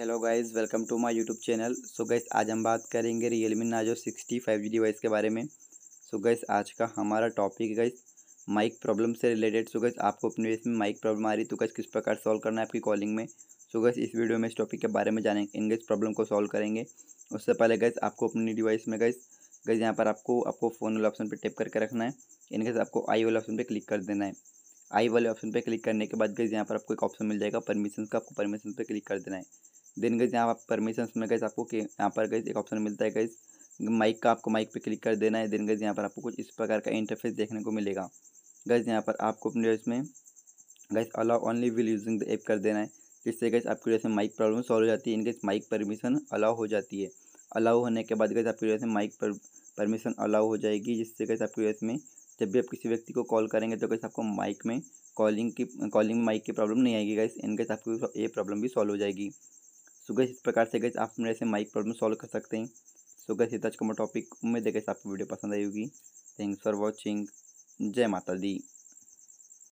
hello guys welcome to my YouTube channel so guys आज हम बात करेंगे Realme Narzo sixty five G device के बारे में सो so गाइस आज का हमारा टॉपिक गाइस माइक प्रॉब्लम से रिलेटेड सो गाइस आपको अपने इसमें माइक प्रॉब्लम आ रही तो गाइस किस प्रकार सॉल्व करना है आपकी कॉलिंग में सो so गाइस इस वीडियो में इस टॉपिक के बारे में जाने इन इस प्रॉब्लम को सॉल्व करेंगे उससे पहले गैस आपको अपनी डिवाइस में गैस गैस यहाँ पर आपको आपको फ़ोन वाले ऑप्शन पर टेप करके रखना है इन आपको आई वाले ऑप्शन पर क्लिक कर देना है आई वाले ऑप्शन पर क्लिक करने के बाद गाइस यहाँ पर आपको एक ऑप्शन मिल जाएगा परमिशन का आपको परमिशन पर क्लिक कर देना है देन गई यहाँ आप परमिशन में गए आपको कि यहाँ पर गई एक ऑप्शन मिलता है गई माइक का आपको माइक पे क्लिक कर देना है देन गई यहाँ पर आपको कुछ इस प्रकार का इंटरफेस देखने को मिलेगा गैस यहाँ पर आपको अपने इसमें guys allow only while using the app कर देना है जिससे गैस आपकी वजह से माइक प्रॉब्लम सॉल्व हो जाती है इनकेस माइक परमिशन अलाउ हो जाती है अलाउ होने के बाद गैस आपकी वजह से माइक पर परमिशन अलाउ हो जाएगी जिससे गैस आपके वजह में जब भी आप किसी व्यक्ति को कॉल करेंगे तो गैस आपको माइक में कॉलिंग की कॉलिंग माइक की प्रॉब्लम नहीं आएगी गैस इनके आपको ये प्रॉब्लम भी सॉल्व हो जाएगी सो गैस इस प्रकार से गैस आप मेरे से माइक प्रॉब्लम सॉल्व कर सकते हैं सो गैस इतना टॉपिक उम्मीद है गैस आपको वीडियो पसंद आई होगी थैंक्स फॉर वॉचिंग जय माता दी